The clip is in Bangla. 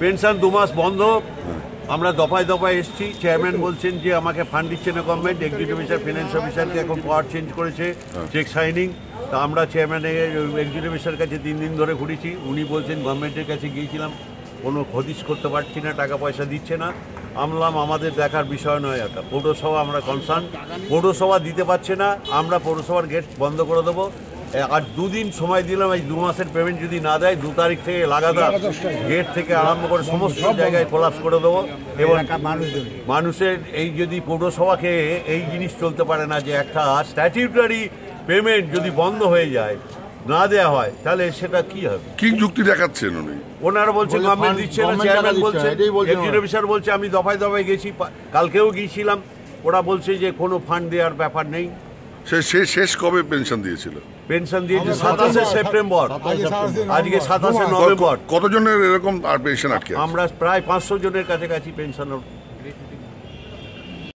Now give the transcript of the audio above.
পেনশন দু মাস বন্ধ হ্যাঁ। আমরা দফায় দফায় এসছি চেয়ারম্যান বলছেন যে আমাকে ফান্ড দিচ্ছে না গভর্নমেন্ট এক্সিকিউটিভ অফিসার ফিনান্স অফিসারকে এখন পাওয়ার চেঞ্জ করেছে চেক হ্যাঁ। সাইনিং তা আমরা চেয়ারম্যানের এক্সিকিউটিভ অফিসার কাছে তিন দিন ধরে ঘুরেছি উনি বলছেন গভর্নমেন্টের কাছে গিয়েছিলাম কোনো খদিশ করতে পারছি না টাকা পয়সা দিচ্ছে না আমলাম আমাদের দেখার বিষয় নয় একটা পৌরসভা আমরা কনসার্ন পৌরসভা দিতে পারছে না আমরা পৌরসভার গেট বন্ধ করে দেবো আর দুদিন সময় দিলাম এই দু মাসের পেমেন্ট যদি না দেয় দু তারিখ থেকে লাগাতার গেট থেকে আরম্ভ করে সমস্ত জায়গায় কোলাপস করে দেবো এবং মানুষের এই যদি পৌরসভাকে এই জিনিস চলতে পারে না যে একটা স্ট্যাটিউটারি পেমেন্ট যদি বন্ধ হয়ে যায় না দেয়া হয় তাহলে সেটা কি হবে কি যুক্তি দেখাচ্ছেন উনি ওনারা বলছে গভর্নমেন্ট দিচ্ছে না চেয়ারম্যান বলছে অফিসার বলছে আমি দফায় দফায় গেছি কালকেও গিয়েছিলাম ওরা বলছে যে কোনো ফান্ড দেওয়ার ব্যাপার নেই সে শেষ কবে পেনশন দিয়েছিল পেনশন দিয়েছে সাতাশে সেপ্টেম্বর আজকে সাতাশে নভেম্বর কতজনের এরকম পেনশন আটকে আমরা প্রায় পাঁচশো জনের কাছাকাছি পেনশন